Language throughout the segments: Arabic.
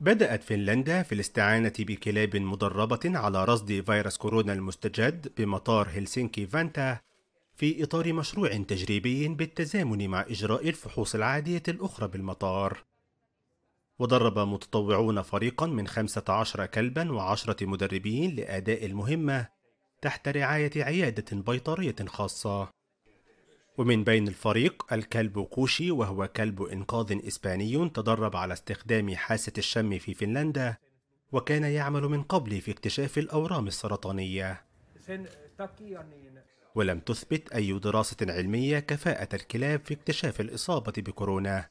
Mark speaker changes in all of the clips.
Speaker 1: بدأت فنلندا في الاستعانة بكلاب مدربة على رصد فيروس كورونا المستجد بمطار هلسنكي فانتا في إطار مشروع تجريبي بالتزامن مع إجراء الفحوص العادية الأخرى بالمطار. ودرب متطوعون فريقا من 15 كلبا وعشرة مدربين لأداء المهمة تحت رعاية عيادة بيطرية خاصة. ومن بين الفريق الكلب كوشي وهو كلب إنقاذ إسباني تدرب على استخدام حاسة الشم في فنلندا وكان يعمل من قبل في اكتشاف الأورام السرطانية ولم تثبت أي دراسة علمية كفاءة الكلاب في اكتشاف الإصابة بكورونا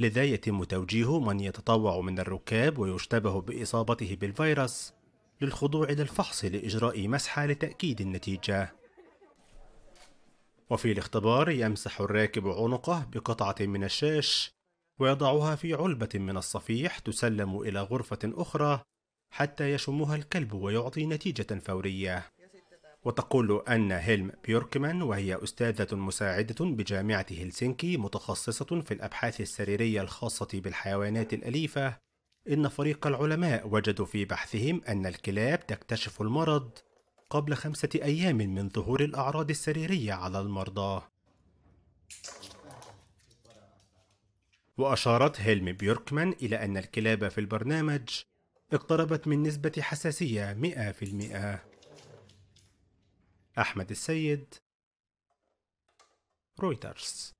Speaker 1: لذا يتم توجيه من يتطوع من الركاب ويشتبه بإصابته بالفيروس للخضوع للفحص لإجراء مسحة لتأكيد النتيجة وفي الاختبار يمسح الراكب عنقه بقطعة من الشاش ويضعها في علبة من الصفيح تسلم إلى غرفة أخرى حتى يشمها الكلب ويعطي نتيجة فورية وتقول أن هيلم بيوركمان وهي أستاذة مساعدة بجامعة هلسنكي متخصصة في الأبحاث السريرية الخاصة بالحيوانات الأليفة إن فريق العلماء وجدوا في بحثهم أن الكلاب تكتشف المرض قبل خمسة أيام من ظهور الأعراض السريرية على المرضى وأشارت هيلم بيوركمان إلى أن الكلاب في البرنامج اقتربت من نسبة حساسية 100% أحمد السيد رويترز